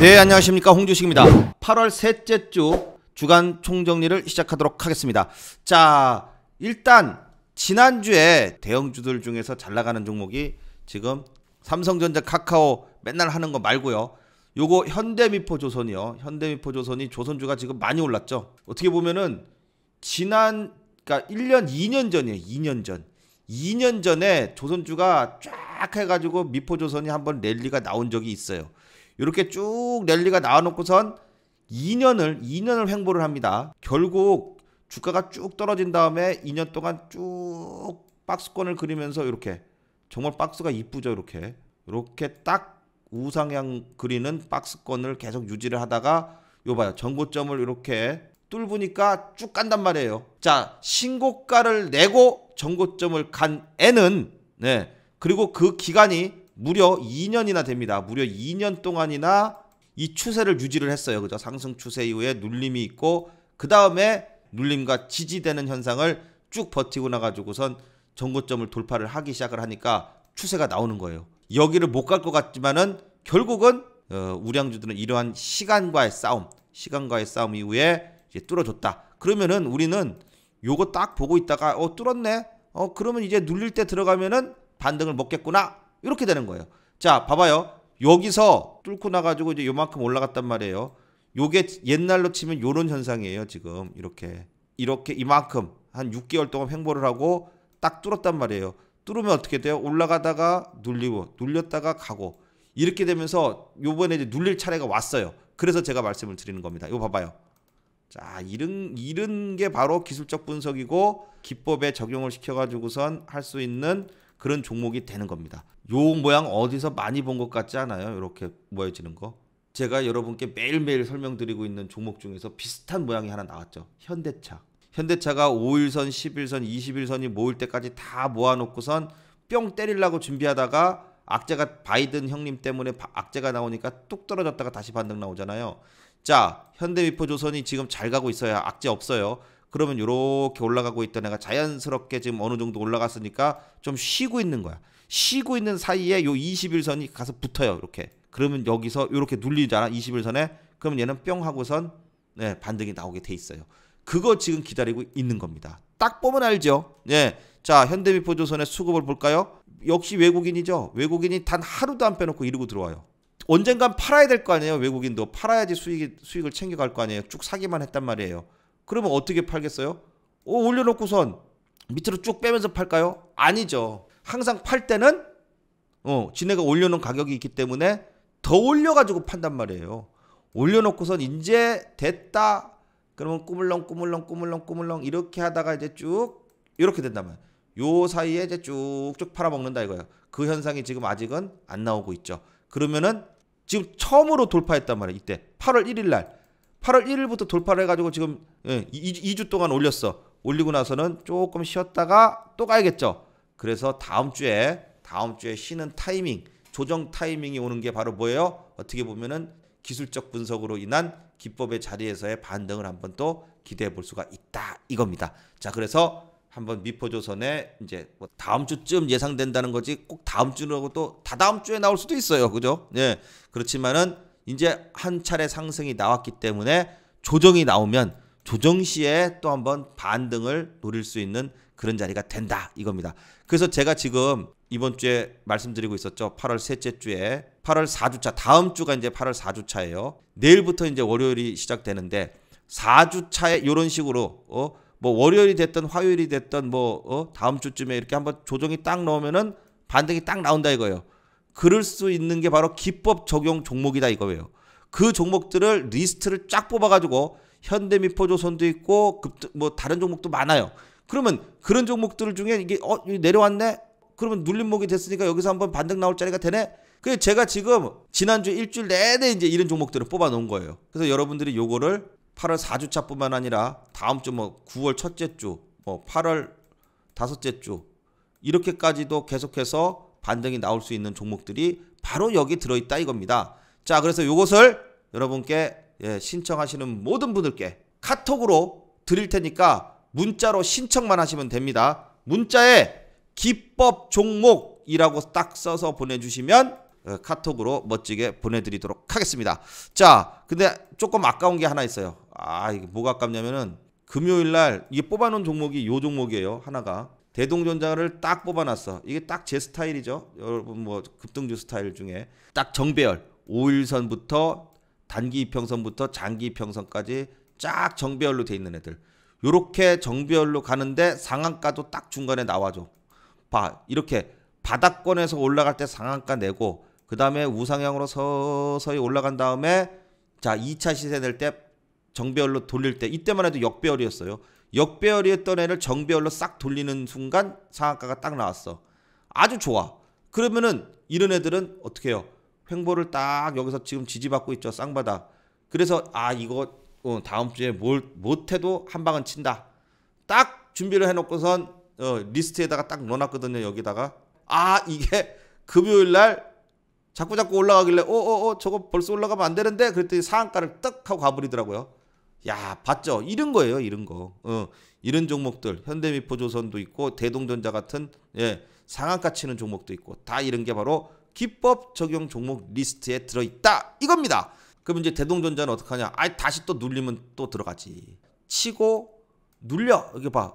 네 안녕하십니까 홍주식입니다 8월 셋째 주 주간 총정리를 시작하도록 하겠습니다 자 일단 지난주에 대형주들 중에서 잘 나가는 종목이 지금 삼성전자 카카오 맨날 하는 거 말고요 요거 현대미포조선이요 현대미포조선이 조선주가 지금 많이 올랐죠 어떻게 보면은 지난 그러니까 1년 2년 전이에요 2년 전 2년 전에 조선주가 쫙 해가지고 미포조선이 한번 랠리가 나온 적이 있어요 이렇게 쭉 랠리가 나와놓고선 2년을 2년을 횡보를 합니다. 결국 주가가 쭉 떨어진 다음에 2년 동안 쭉 박스권을 그리면서 이렇게 정말 박스가 이쁘죠 이렇게 이렇게 딱 우상향 그리는 박스권을 계속 유지를 하다가 요 봐요 전고점을 이렇게 뚫으니까 쭉 간단 말이에요. 자 신고가를 내고 전고점을 간 애는 네 그리고 그 기간이 무려 2년이나 됩니다. 무려 2년 동안이나 이 추세를 유지를 했어요. 그죠? 상승 추세 이후에 눌림이 있고 그 다음에 눌림과 지지되는 현상을 쭉 버티고 나가지고선 전고점을 돌파를 하기 시작을 하니까 추세가 나오는 거예요. 여기를 못 갈 것 같지만은 결국은 어, 우량주들은 이러한 시간과의 싸움, 시간과의 싸움 이후에 이제 뚫어줬다. 그러면은 우리는 요거 딱 보고 있다가 어 뚫었네. 어 그러면 이제 눌릴 때 들어가면은 반등을 먹겠구나 이렇게 되는 거예요. 자, 봐봐요. 여기서 뚫고 나가지고 이제 요만큼 올라갔단 말이에요. 요게 옛날로 치면 요런 현상이에요, 지금. 이렇게. 이렇게 이만큼 한 6개월 동안 횡보를 하고 딱 뚫었단 말이에요. 뚫으면 어떻게 돼요? 올라가다가 눌리고 눌렸다가 가고 이렇게 되면서 요번에 이제 눌릴 차례가 왔어요. 그래서 제가 말씀을 드리는 겁니다. 이거 봐봐요. 자, 이런 이런 게 바로 기술적 분석이고 기법에 적용을 시켜 가지고선 할 수 있는 그런 종목이 되는 겁니다. 요 모양 어디서 많이 본 것 같지 않아요? 이렇게 모여지는 거. 제가 여러분께 매일매일 설명드리고 있는 종목 중에서 비슷한 모양이 하나 나왔죠. 현대차. 현대차가 5일선, 11선, 21선이 모일 때까지 다 모아놓고선 뿅 때리려고 준비하다가 악재가 바이든 형님 때문에 악재가 나오니까 뚝 떨어졌다가 다시 반등 나오잖아요. 자, 현대미포조선이 지금 잘 가고 있어야 악재 없어요. 그러면 이렇게 올라가고 있던 애가 자연스럽게 지금 어느 정도 올라갔으니까 좀 쉬고 있는 거야. 쉬고 있는 사이에 요 21선이 가서 붙어요. 이렇게. 그러면 여기서 이렇게 눌리잖아. 21선에. 그러면 얘는 뿅 하고선 네, 반등이 나오게 돼 있어요. 그거 지금 기다리고 있는 겁니다. 딱 보면 알죠. 예. 자, 현대미포조선의 수급을 볼까요? 역시 외국인이죠. 외국인이 단 하루도 안 빼놓고 이러고 들어와요. 언젠간 팔아야 될 거 아니에요. 외국인도 팔아야지 수익이, 수익을 챙겨갈 거 아니에요. 쭉 사기만 했단 말이에요. 그러면 어떻게 팔겠어요? 오, 어, 올려놓고선 밑으로 쭉 빼면서 팔까요? 아니죠. 항상 팔 때는 어, 지네가 올려놓은 가격이 있기 때문에 더 올려가지고 판단 말이에요. 올려놓고선 이제 됐다. 그러면 꾸물렁 꾸물렁 꾸물렁 꾸물렁 이렇게 하다가 이제 쭉 이렇게 된다면 요 사이에 이제 쭉쭉 팔아먹는다 이거예요그 현상이 지금 아직은 안 나오고 있죠. 그러면은 지금 처음으로 돌파했단 말이에요 이때 8월 1일 날 8월 1일부터 돌파를 해가지고 지금 2주 예, 동안 올렸어. 올리고 나서는 조금 쉬었다가 또 가야겠죠. 그래서 다음 주에 다음 주에 쉬는 타이밍, 조정 타이밍이 오는 게 바로 뭐예요? 어떻게 보면은 기술적 분석으로 인한 기법의 자리에서의 반등을 한번 또 기대해 볼 수가 있다 이겁니다. 자, 그래서 한번 미포조선에 이제 뭐 다음 주쯤 예상된다는 거지 꼭 다음 주라고 또 다다음 주에 나올 수도 있어요. 그죠? 예. 그렇지만은 이제 한 차례 상승이 나왔기 때문에 조정이 나오면 조정 시에 또 한번 반등을 노릴 수 있는 그런 자리가 된다 이겁니다. 그래서 제가 지금 이번 주에 말씀드리고 있었죠. 8월 셋째 주에 8월 4주차 다음 주가 이제 8월 4주차예요. 내일부터 이제 월요일이 시작되는데 4주차에 이런 식으로 어? 뭐 월요일이 됐든 화요일이 됐든뭐 어? 다음 주쯤에 이렇게 한번 조정이 딱 나오면은 반등이 딱 나온다 이거예요. 그럴 수 있는 게 바로 기법 적용 종목이다 이거예요. 그 종목들을 리스트를 쫙 뽑아가지고 현대미포조선도 있고 급, 뭐 다른 종목도 많아요. 그러면 그런 종목들 중에 이게 어 내려왔네. 그러면 눌림목이 됐으니까 여기서 한번 반등 나올 자리가 되네. 그 제가 지금 지난주 일주일 내내 이제 이런 종목들을 뽑아 놓은 거예요. 그래서 여러분들이 요거를 8월 4주차뿐만 아니라 다음 주 뭐 9월 첫째 주, 뭐 8월 다섯째 주 이렇게까지도 계속해서 반등이 나올 수 있는 종목들이 바로 여기 들어 있다 이겁니다. 자, 그래서 요것을 여러분께 예, 신청하시는 모든 분들께 카톡으로 드릴 테니까 문자로 신청만 하시면 됩니다. 문자에 기법 종목이라고 딱 써서 보내주시면 어, 카톡으로 멋지게 보내드리도록 하겠습니다. 자, 근데 조금 아까운 게 하나 있어요. 아, 이게 뭐가 아깝냐면은 금요일 날 이게 뽑아놓은 종목이 요 종목이에요. 하나가 대동전자를 딱 뽑아놨어. 이게 딱 제 스타일이죠. 여러분 뭐 급등주 스타일 중에 딱 정배열 5일선부터 단기 이평선부터 장기 이평선까지 쫙 정배열로 돼 있는 애들. 요렇게 정비열로 가는데 상한가도 딱 중간에 나와줘. 봐. 이렇게 바닥권에서 올라갈 때 상한가 내고 그 다음에 우상향으로 서서히 올라간 다음에 자 2차 시세 낼때정비열로 돌릴 때 이때만 해도 역배열이었어요. 역배열이었던 애를 정비열로싹 돌리는 순간 상한가가 딱 나왔어. 아주 좋아. 그러면은 이런 애들은 어떻게 해요? 횡보를 딱 여기서 지금 지지받고 있죠. 쌍바닥. 그래서 아 이거 어, 다음 주에 뭘 못해도 한 방은 친다. 딱 준비를 해놓고선 어, 리스트에다가 딱 넣어놨거든요. 여기다가 아 이게 금요일 날 자꾸 자꾸 올라가길래 어어어 어, 어, 저거 벌써 올라가면 안 되는데 그랬더니 상한가를 떡 하고 가버리더라고요. 야 봤죠? 이런 거예요. 이런 거. 어, 이런 종목들 현대미포조선도 있고 대동전자 같은 예, 상한가 치는 종목도 있고 다 이런 게 바로 기법 적용 종목 리스트에 들어있다 이겁니다. 그럼 이제 대동전자는 어떡 하냐? 아 다시 또 눌리면 또 들어가지. 치고 눌려. 여기 봐.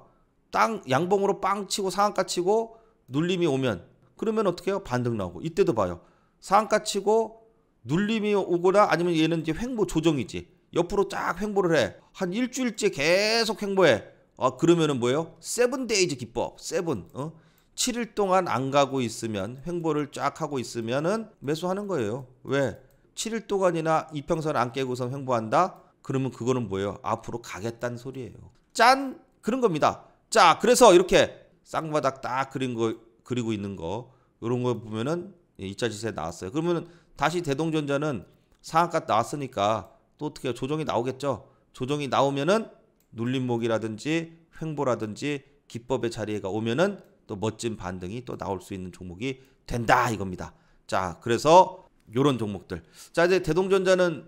땅 양봉으로 빵 치고 상한가 치고 눌림이 오면 그러면 어떻게 해요? 반등 나오고. 이때도 봐요. 상한가 치고 눌림이 오거나 아니면 얘는 이제 횡보 조정이지. 옆으로 쫙 횡보를 해. 한 일주일째 계속 횡보해. 아, 그러면은 뭐예요? 세븐데이즈 기법. 세븐. 어? 7일 동안 안 가고 있으면 횡보를 쫙 하고 있으면은 매수하는 거예요. 왜? 7일 동안이나 이평선 안 깨고선 횡보한다? 그러면 그거는 뭐예요? 앞으로 가겠다는 소리예요. 짠! 그런 겁니다. 자, 그래서 이렇게 쌍바닥 딱 그린 거, 그리고 있는 거, 이런 거 보면은 예, 이자지세 나왔어요. 그러면 다시 대동전자는 상한가 나왔으니까 또 어떻게 해요? 조정이 나오겠죠? 조정이 나오면은 눌림목이라든지 횡보라든지 기법의 자리가 에 오면은 또 멋진 반등이 또 나올 수 있는 종목이 된다 이겁니다. 자, 그래서 요런 종목들. 자, 이제 대동전자는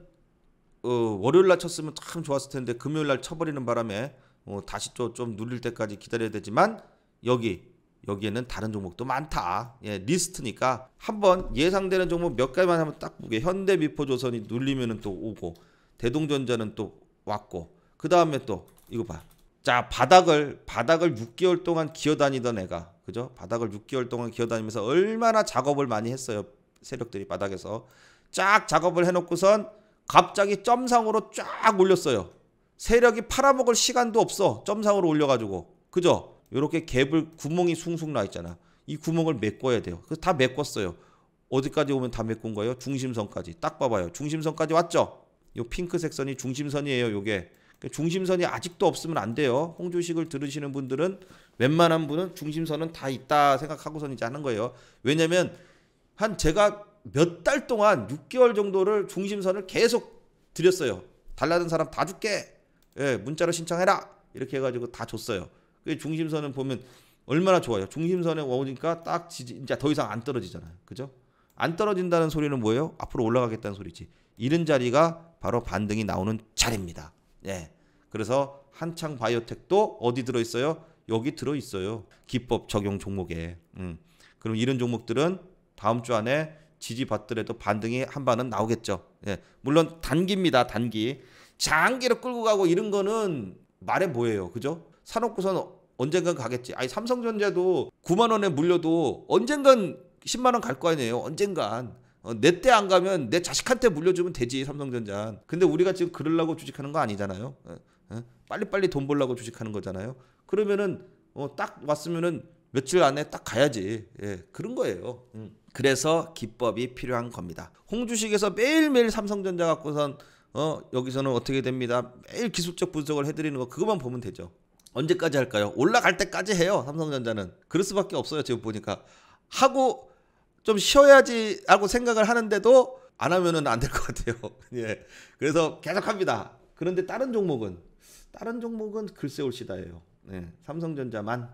어, 월요일 날 쳤으면 참 좋았을 텐데 금요일 날 쳐버리는 바람에 어, 다시 또 좀 눌릴 때까지 기다려야 되지만 여기 여기에는 다른 종목도 많다. 예, 리스트니까 한번 예상되는 종목 몇 가지만 한번 딱 보게. 현대 미포조선이 눌리면은 또 오고 대동전자는 또 왔고 그 다음에 또 이거 봐. 자 바닥을 바닥을 6개월 동안 기어다니던 애가 그죠? 바닥을 6개월 동안 기어다니면서 얼마나 작업을 많이 했어요. 세력들이 바닥에서 쫙 작업을 해놓고선 갑자기 점상으로 쫙 올렸어요. 세력이 팔아먹을 시간도 없어. 점상으로 올려가지고. 그죠? 이렇게 갭을 구멍이 숭숭 나 있잖아. 이 구멍을 메꿔야 돼요. 그래서 다 메꿨어요. 어디까지 오면 다 메꾼 거예요? 중심선까지. 딱 봐봐요. 중심선까지 왔죠? 이 핑크색 선이 중심선이에요. 요게. 그러니까 중심선이 아직도 없으면 안 돼요. 홍조식을 들으시는 분들은 웬만한 분은 중심선은 다 있다 생각하고선 이제 하는 거예요. 왜냐면 한 제가 몇 달 동안 6개월 정도를 중심선을 계속 드렸어요. 달라는 사람 다 줄게. 예, 문자로 신청해라. 이렇게 해가지고 다 줬어요. 그 중심선은 보면 얼마나 좋아요. 중심선에 오니까 딱 지지, 이제 더 이상 안 떨어지잖아요. 그죠? 안 떨어진다는 소리는 뭐예요? 앞으로 올라가겠다는 소리지. 이런 자리가 바로 반등이 나오는 자리입니다. 예. 그래서 한창 바이오텍도 어디 들어있어요? 여기 들어있어요. 기법 적용 종목에. 음. 그럼 이런 종목들은 다음 주 안에 지지받더라도 반등이 한 반은 나오겠죠. 예. 물론 단기입니다. 단기. 장기로 끌고 가고 이런 거는 말해 뭐예요. 그죠? 사놓고서는 언젠간 가겠지. 아니 삼성전자도 9만 원에 물려도 언젠간 10만 원 갈 거 아니에요. 언젠간. 어, 내때 안 가면 내 자식한테 물려주면 되지 삼성전자. 근데 우리가 지금 그럴라고 주식하는 거 아니잖아요. 어, 어? 빨리빨리 돈 벌라고 주식하는 거잖아요. 그러면은 어, 딱 왔으면은 며칠 안에 딱 가야지. 예, 그런 거예요. 음. 그래서 기법이 필요한 겁니다. 홍주식에서 매일매일 삼성전자 갖고선 어 여기서는 어떻게 됩니다. 매일 기술적 분석을 해드리는 거 그것만 보면 되죠. 언제까지 할까요? 올라갈 때까지 해요. 삼성전자는 그럴 수밖에 없어요. 지금 보니까 하고 좀 쉬어야지 하고 생각을 하는데도 안 하면은 안될 것 같아요. 예. 그래서 계속합니다. 그런데 다른 종목은 다른 종목은 글쎄 올시다예요. 예. 삼성전자만.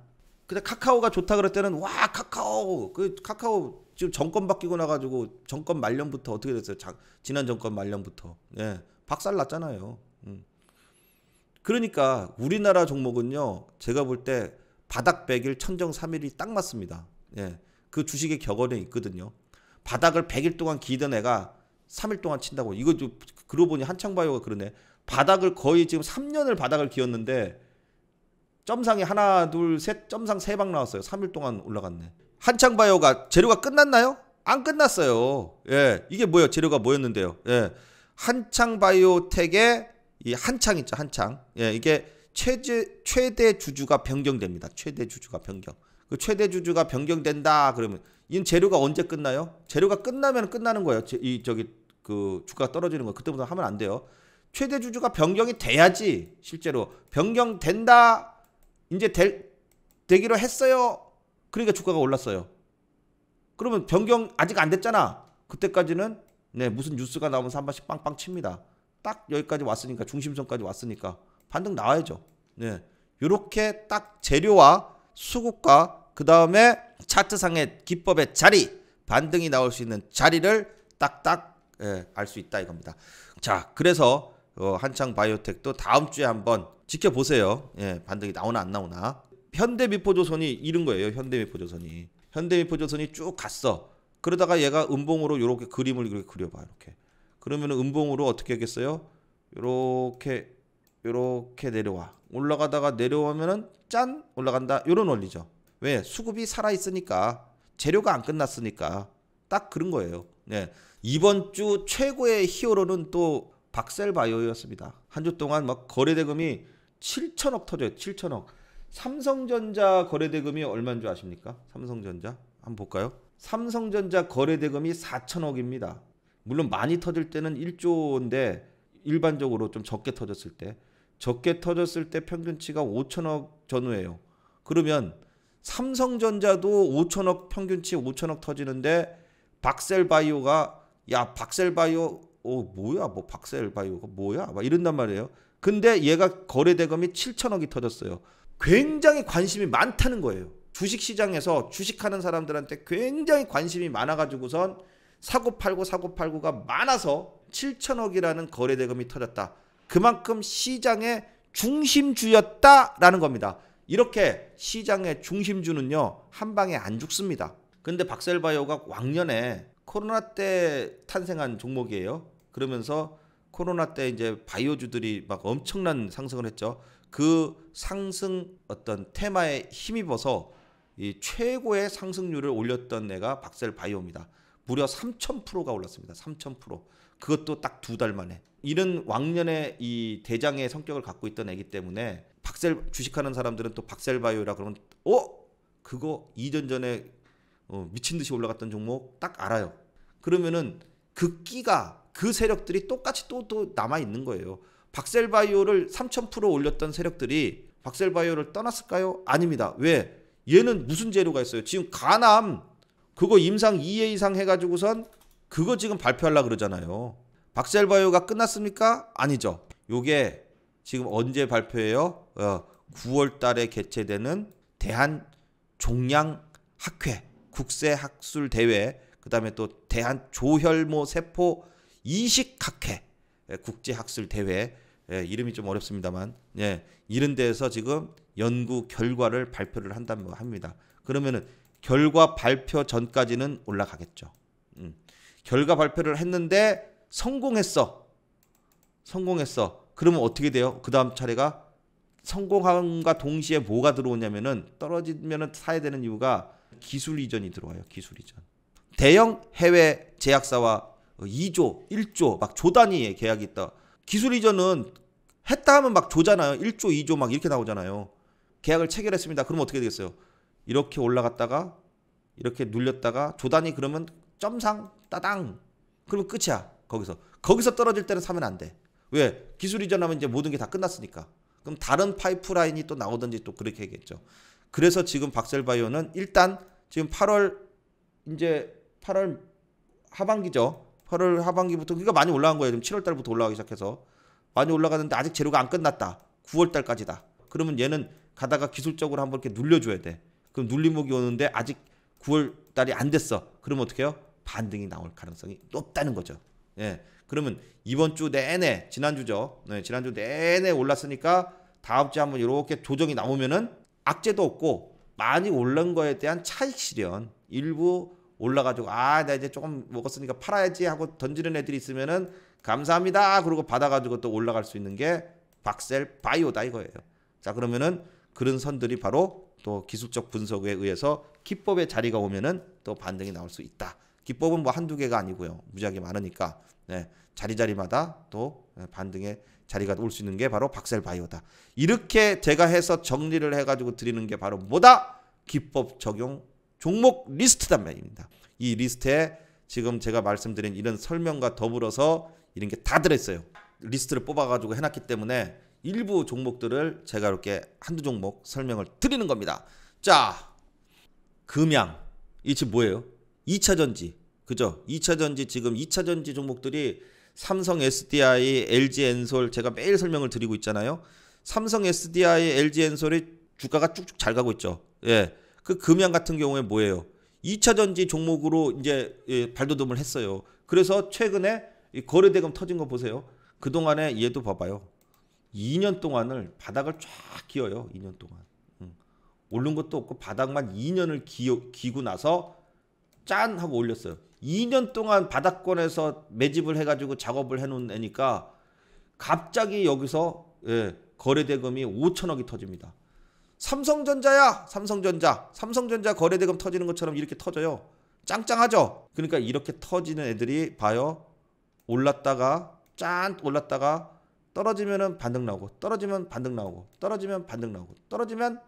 근데 카카오가 좋다 그럴 때는 와 카카오 그 카카오 지금 정권 바뀌고 나가지고 정권 말년부터 어떻게 됐어요? 자, 지난 정권 말년부터 예, 박살 났잖아요. 음. 그러니까 우리나라 종목은요, 제가 볼 때 바닥 100일, 천정 3일이 딱 맞습니다. 예, 그 주식의 격언에 있거든요. 바닥을 100일 동안 기던 애가 3일 동안 친다고. 이거 좀 그러고 보니 한창바이오가 그러네. 바닥을 거의 지금 3년을 바닥을 기었는데 점상이 하나, 둘, 셋, 점상 세 방 나왔어요. 3일 동안 올라갔네. 한창 바이오가 재료가 끝났나요? 안 끝났어요. 예. 이게 뭐예요? 재료가 뭐였는데요? 예. 한창 바이오텍의 이 한창 있죠, 한창. 예, 이게 최제, 최대 주주가 변경됩니다. 최대 주주가 변경. 그 최대 주주가 변경된다 그러면 이 재료가 언제 끝나요? 재료가 끝나면 끝나는 거예요. 제, 이 저기 그주가 떨어지는 거 그때부터 하면 안 돼요. 최대 주주가 변경이 돼야지 실제로 변경된다 이제 될 되기로 했어요. 그러니까 주가가 올랐어요. 그러면 변경 아직 안 됐잖아. 그때까지는 네, 무슨 뉴스가 나오면 서한 번씩 빵빵 칩니다. 딱 여기까지 왔으니까 중심선까지 왔으니까 반등 나와야죠. 네. 요렇게 딱 재료와 수급과 그다음에 차트상의 기법의 자리, 반등이 나올 수 있는 자리를 딱딱 예, 알수 있다 이겁니다. 자, 그래서 어, 한창 바이오텍도 다음 주에 한번 지켜보세요. 예, 반등이 나오나 안 나오나. 현대미포조선이 잃은 거예요. 현대미포조선이 현대미포조선이 쭉 갔어. 그러다가 얘가 음봉으로 이렇게 그림을 이렇게 그려봐 이렇게. 그러면 음봉으로 어떻게 하겠어요? 이렇게 이렇게 내려와. 올라가다가 내려오면은 짠 올라간다. 이런 원리죠. 왜 수급이 살아 있으니까 재료가 안 끝났으니까 딱 그런 거예요. 네. 이번 주 최고의 히어로는 또 박셀바이오였습니다. 한 주 동안 막 거래 대금이 7천억 터져요. 7천억. 삼성전자 거래대금이 얼마인 줄 아십니까? 삼성전자 한번 볼까요? 삼성전자 거래대금이 4천억입니다. 물론 많이 터질 때는 1조인데 일반적으로 좀 적게 터졌을 때 적게 터졌을 때 평균치가 5천억 전후예요. 그러면 삼성전자도 5천억 평균치 5천억 터지는데 박셀바이오가 야 박셀바이오 어 뭐야 뭐 박셀바이오가 뭐야 막 이런단 말이에요. 근데 얘가 거래대금이 7천억이 터졌어요. 굉장히 관심이 많다는 거예요. 주식 시장에서 주식하는 사람들한테 굉장히 관심이 많아가지고선 사고 팔고 사고 팔고가 많아서 7천억이라는 거래 대금이 터졌다. 그만큼 시장의 중심주였다라는 겁니다. 이렇게 시장의 중심주는요 한 방에 안 죽습니다. 근데 박셀바이오가 왕년에 코로나 때 탄생한 종목이에요. 그러면서 코로나 때 이제 바이오주들이 막 엄청난 상승을 했죠. 그 상승 어떤 테마에 힘입어서 이 최고의 상승률을 올렸던 애가 박셀 바이오입니다. 무려 3,000%가 올랐습니다. 3,000%. 그것도 딱 두 달 만에. 이런 왕년의이 대장의 성격을 갖고 있던 애기 때문에 박셀 주식하는 사람들은 또 박셀바이오라 그러면 어? 그거 이전 전에 어, 미친 듯이 올라갔던 종목 딱 알아요. 그러면은 그 끼가 그 세력들이 똑같이 또 또 남아 있는 거예요. 박셀바이오를 3000% 올렸던 세력들이 박셀바이오를 떠났을까요? 아닙니다. 왜? 얘는 무슨 재료가 있어요? 지금 가남 그거 임상 2회 이상 해가지고선 그거 지금 발표하려 그러잖아요. 박셀바이오가 끝났습니까? 아니죠. 요게 지금 언제 발표해요? 어, 9월 달에 개최되는 대한 종양 학회 국세 학술 대회 그다음에 또 대한 조혈모 세포 이식 학회 국제 학술 대회 예, 이름이 좀 어렵습니다만 예, 이런 데에서 지금 연구 결과를 발표를 한다고 합니다. 그러면은 결과 발표 전까지는 올라가겠죠. 음. 결과 발표를 했는데 성공했어. 성공했어. 그러면 어떻게 돼요? 그 다음 차례가 성공함과 동시에 뭐가 들어오냐면은 떨어지면 사야 되는 이유가 기술 이전이 들어와요. 기술 이전. 대형 해외 제약사와 2조, 어, 1조 막조 단위의 계약이 있다. 기술 이전은 했다 하면 막 조잖아요. 1조, 2조 막 이렇게 나오잖아요. 계약을 체결했습니다. 그럼 어떻게 되겠어요? 이렇게 올라갔다가 이렇게 눌렸다가 조단이 그러면 점상 따당 그러면 끝이야 거기서 거기서 떨어질 때는 사면 안돼왜 기술 이전하면 이제 모든 게 다 끝났으니까 그럼 다른 파이프라인이 또 나오든지 또 그렇게 얘기했죠 그래서 지금 박셀바이오는 일단 지금 8월 이제 8월 하반기죠 8월 하반기부터 그러니까 많이 올라간 거예요. 지금 7월 달부터 올라가기 시작해서 많이 올라가는데 아직 재료가 안 끝났다. 9월 달까지다. 그러면 얘는 가다가 기술적으로 한번 이렇게 눌려줘야 돼. 그럼 눌림목이 오는데 아직 9월 달이 안 됐어. 그러면 어떻게 해요? 반등이 나올 가능성이 높다는 거죠. 예. 그러면 이번 주 내내 지난주죠. 네, 지난주 내내 올랐으니까 다음 주에 한번 이렇게 조정이 나오면은 악재도 없고 많이 올른 거에 대한 차익 실현 일부 올라가지고 아 나 이제 조금 먹었으니까 팔아야지 하고 던지는 애들이 있으면은 감사합니다 그러고 받아가지고 또 올라갈 수 있는 게 박셀 바이오다 이거예요. 자 그러면은 그런 선들이 바로 또 기술적 분석에 의해서 기법의 자리가 오면은 또 반등이 나올 수 있다. 기법은 뭐 한두 개가 아니고요. 무지하게 많으니까 네, 자리자리마다 또 네, 반등의 자리가 올 수 있는 게 바로 박셀 바이오다. 이렇게 제가 해서 정리를 해가지고 드리는 게 바로 뭐다? 기법 적용 종목 리스트 단말입니다. 이 리스트에 지금 제가 말씀드린 이런 설명과 더불어서 이런 게 다 들어있어요. 리스트를 뽑아가지고 해놨기 때문에 일부 종목들을 제가 이렇게 한두 종목 설명을 드리는 겁니다. 자, 금양. 이 지금 뭐예요? 2차전지. 그죠? 2차전지 지금 2차전지 종목들이 삼성 SDI, LG 엔솔 제가 매일 설명을 드리고 있잖아요. 삼성 SDI, LG 엔솔이 주가가 쭉쭉 잘 가고 있죠. 예. 그 금양 같은 경우에 뭐예요? 2차 전지 종목으로 이제 예, 발돋움을 했어요. 그래서 최근에 거래 대금 터진 거 보세요. 그 동안에 얘도 봐봐요. 2년 동안을 바닥을 쫙 기어요. 2년 동안 응. 오른 것도 없고 바닥만 2년을 기 기고 나서 짠 하고 올렸어요. 2년 동안 바닥권에서 매집을 해가지고 작업을 해놓은 애니까 갑자기 여기서 예, 거래 대금이 5천억이 터집니다. 삼성전자야 삼성전자 삼성전자 거래대금 터지는 것처럼 이렇게 터져요 짱짱하죠 그러니까 이렇게 터지는 애들이 봐요 올랐다가 짠 올랐다가 떨어지면은 반등 나오고 떨어지면 반등 나오고 떨어지면 반등 나오고 떨어지면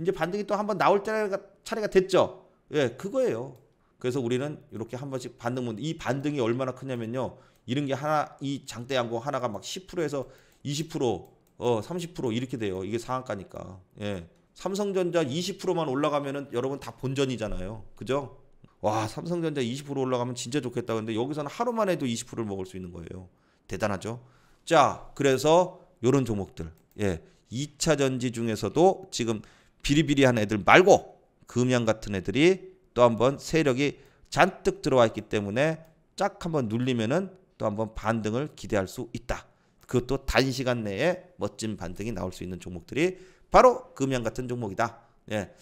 이제 반등이 또 한번 나올 때가 차례가 됐죠 예 그거예요 그래서 우리는 이렇게 한 번씩 반등문 이 반등이 얼마나 크냐면요 이런 게 하나 이 장대 양봉 하나가 막 10%에서 20% 어, 30% 이렇게 돼요. 이게 상한가니까. 예. 삼성전자 20%만 올라가면은 여러분 다 본전이잖아요. 그죠? 와, 삼성전자 20% 올라가면 진짜 좋겠다. 근데 여기서는 하루만 해도 20%를 먹을 수 있는 거예요. 대단하죠? 자, 그래서 요런 종목들. 예. 2차 전지 중에서도 지금 비리비리한 애들 말고 금양 같은 애들이 또 한번 세력이 잔뜩 들어와 있기 때문에 쫙 한번 눌리면은 또 한번 반등을 기대할 수 있다. 그것도 단시간 내에 멋진 반등이 나올 수 있는 종목들이 바로 금양 같은 종목이다. 예.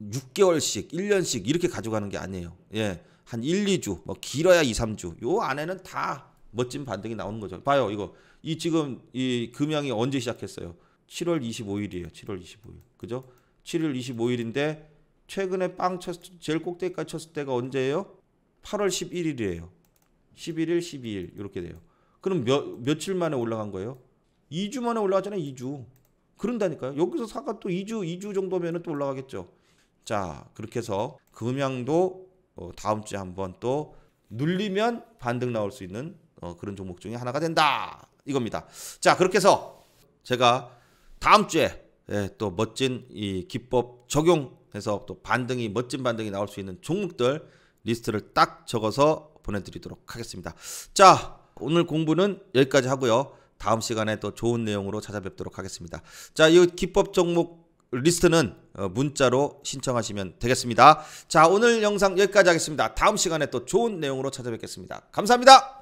6개월씩, 1년씩 이렇게 가져가는 게 아니에요. 예. 한 1, 2주, 뭐 길어야 2, 3주. 요 안에는 다 멋진 반등이 나오는 거죠. 봐요, 이거. 이 지금 이 금양이 언제 시작했어요? 7월 25일이에요. 7월 25일. 그죠? 7월 25일인데 최근에 빵 쳤, 제일 꼭대기까지 쳤을 때가 언제예요? 8월 11일이에요. 11일, 12일 이렇게 돼요. 그럼 몇, 며칠 만에 올라간 거예요? 2주 만에 올라가잖아요 2주. 그런다니까요. 여기서 사가 또 2주, 2주 정도면 또 올라가겠죠. 자, 그렇게 해서 금양도 어, 다음 주에 한번 또 눌리면 반등 나올 수 있는 어, 그런 종목 중에 하나가 된다. 이겁니다. 자, 그렇게 해서 제가 다음 주에 예, 또 멋진 이 기법 적용해서 또 반등이 멋진 반등이 나올 수 있는 종목들 리스트를 딱 적어서 보내드리도록 하겠습니다. 자, 오늘 공부는 여기까지 하고요. 다음 시간에 또 좋은 내용으로 찾아뵙도록 하겠습니다. 자, 이 기법 종목 리스트는 어, 문자로 신청하시면 되겠습니다. 자, 오늘 영상 여기까지 하겠습니다. 다음 시간에 또 좋은 내용으로 찾아뵙겠습니다. 감사합니다.